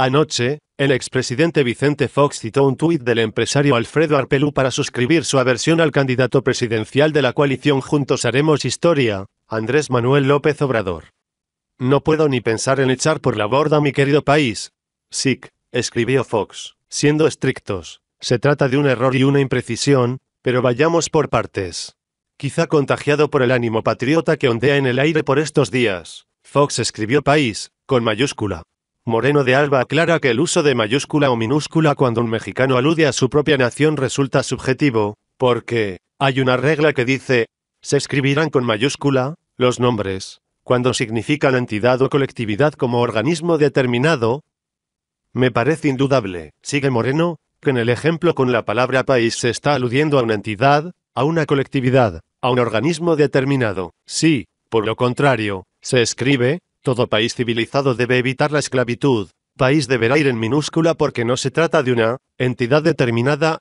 Anoche, el expresidente Vicente Fox citó un tuit del empresario Alfredo Arpelú para suscribir su aversión al candidato presidencial de la coalición Juntos Haremos Historia, Andrés Manuel López Obrador. No puedo ni pensar en echar por la borda mi querido país. SIC, escribió Fox. Siendo estrictos, se trata de un error y una imprecisión, pero vayamos por partes. Quizá contagiado por el ánimo patriota que ondea en el aire por estos días, Fox escribió país, con mayúscula. Moreno de Alba aclara que el uso de mayúscula o minúscula cuando un mexicano alude a su propia nación resulta subjetivo, porque hay una regla que dice, se escribirán con mayúscula los nombres, cuando significan entidad o colectividad como organismo determinado. Me parece indudable, sigue Moreno, que en el ejemplo con la palabra país se está aludiendo a una entidad, a una colectividad, a un organismo determinado. Sí, por lo contrario, se escribe, todo país civilizado debe evitar la esclavitud. País deberá ir en minúscula porque no se trata de una entidad determinada,